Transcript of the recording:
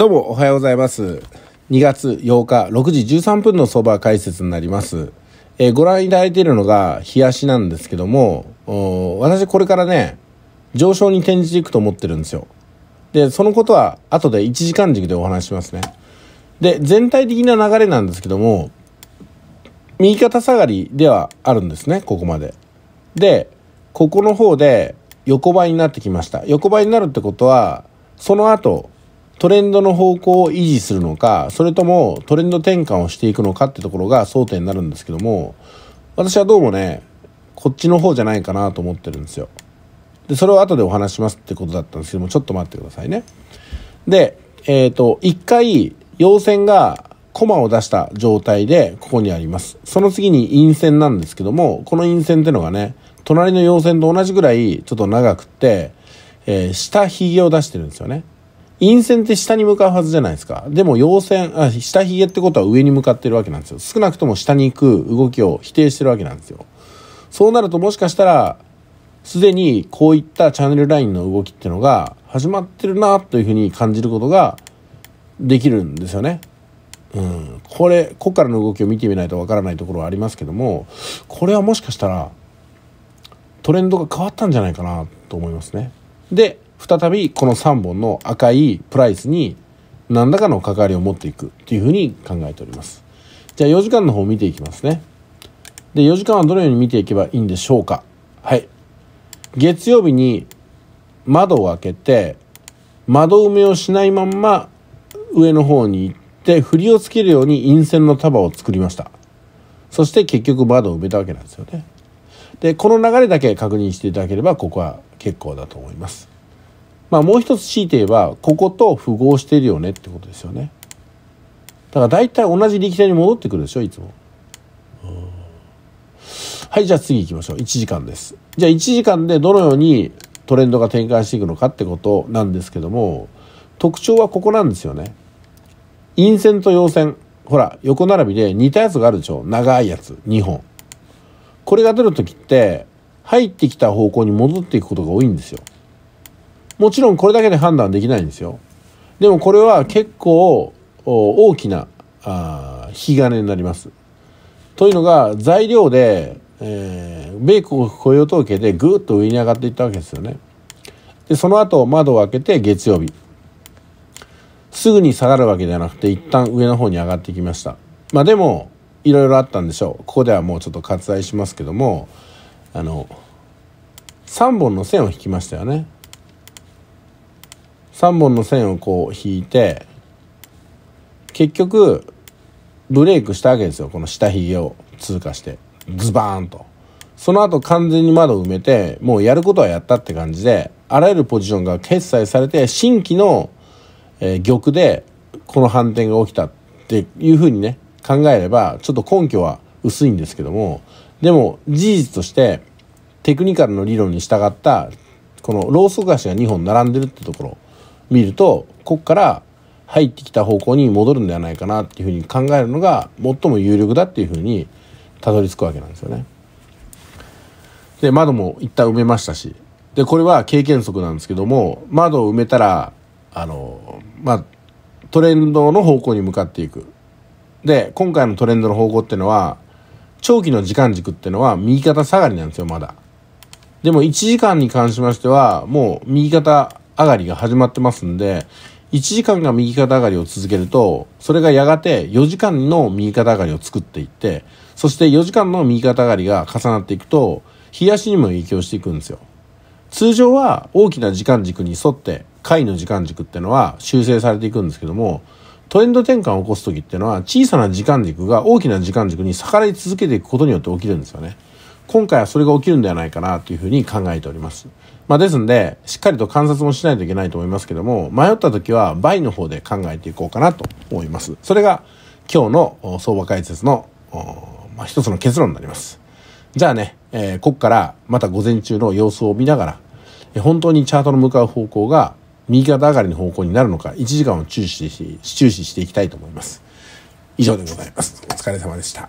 どうもおはようございます。2月8日6時13分の相場解説になります。えー、ご覧いただいているのが冷やしなんですけども、私これからね、上昇に転じていくと思ってるんですよ。で、そのことは後で1時間軸でお話しますね。で、全体的な流れなんですけども、右肩下がりではあるんですね、ここまで。で、ここの方で横ばいになってきました。横ばいになるってことは、その後、トレンドの方向を維持するのか、それともトレンド転換をしていくのかってところが争点になるんですけども、私はどうもね、こっちの方じゃないかなと思ってるんですよ。で、それを後でお話しますってことだったんですけども、ちょっと待ってくださいね。で、えっ、ー、と、一回、陽線がコマを出した状態で、ここにあります。その次に陰線なんですけども、この陰線ってのがね、隣の陽線と同じぐらい、ちょっと長くって、えー、下髭を出してるんですよね。陰線って下に向かうはずじゃないですか。でも陽線、あ下髭ってことは上に向かってるわけなんですよ。少なくとも下に行く動きを否定してるわけなんですよ。そうなるともしかしたら、すでにこういったチャンネルラインの動きっていうのが始まってるなというふうに感じることができるんですよね。うん。これ、こっからの動きを見てみないとわからないところはありますけども、これはもしかしたらトレンドが変わったんじゃないかなと思いますね。で、再びこの3本の赤いプライスに何らかの関わりを持っていくというふうに考えております。じゃあ4時間の方を見ていきますね。で、4時間はどのように見ていけばいいんでしょうか。はい。月曜日に窓を開けて、窓埋めをしないまんま上の方に行って、振りをつけるように陰線の束を作りました。そして結局窓を埋めたわけなんですよね。で、この流れだけ確認していただければ、ここは結構だと思います。まあもう一つ強いて言えば、ここと符合してるよねってことですよね。だから大体同じ力点に戻ってくるでしょ、いつも。はい、じゃあ次行きましょう。1時間です。じゃあ1時間でどのようにトレンドが展開していくのかってことなんですけども、特徴はここなんですよね。陰線と陽線。ほら、横並びで似たやつがあるでしょ長いやつ、2本。これが出るときって、入ってきた方向に戻っていくことが多いんですよ。もちろんこれだけで判断できないんですよでもこれは結構大きな引き金になりますというのが材料で、えー、米国雇用統計でぐっと上に上がっていったわけですよねでその後窓を開けて月曜日すぐに下がるわけではなくて一旦上の方に上がってきましたまあでもいろいろあったんでしょうここではもうちょっと割愛しますけどもあの3本の線を引きましたよね3本の線をこう引いて結局ブレイクしたわけですよこの下ひげを通過してズバーンとその後完全に窓を埋めてもうやることはやったって感じであらゆるポジションが決済されて新規の、え玉でこの反転が起きたっていうふうにね考えればちょっと根拠は薄いんですけどもでも事実としてテクニカルの理論に従ったこのローソク足が2本並んでるってところ見るとここから入ってきた方向に戻るんではないかなっていうふうに考えるのが最も有力だっていうふうにたどり着くわけなんですよね。で窓も一旦埋めましたしでこれは経験則なんですけども窓を埋めたらあのまあトレンドの方向に向かっていく。で今回のトレンドの方向っていうのは長期の時間軸っていうのは右肩下がりなんですよまだ。でも1時間に関しましてはもう右肩上がりが始まってますんで、1時間が右肩上がりを続けると、それがやがて4時間の右肩上がりを作っていって、そして4時間の右肩上がりが重なっていくと、冷やしにも影響していくんですよ。通常は大きな時間軸に沿って、回の時間軸ってのは修正されていくんですけども、トレンド転換を起こす時っていうのは小さな時間軸が大きな時間軸に逆らい続けていくことによって起きるんですよね。今回はそれが起きるんではないかなというふうに考えております。まあ、ですんで、しっかりと観察もしないといけないと思いますけども、迷った時は倍の方で考えていこうかなと思います。それが今日の相場解説の、まあ、一つの結論になります。じゃあね、えー、ここからまた午前中の様子を見ながら、え本当にチャートの向かう方向が右肩上がりの方向になるのか、1時間を注視し、注視していきたいと思います。以上でございます。お疲れ様でした。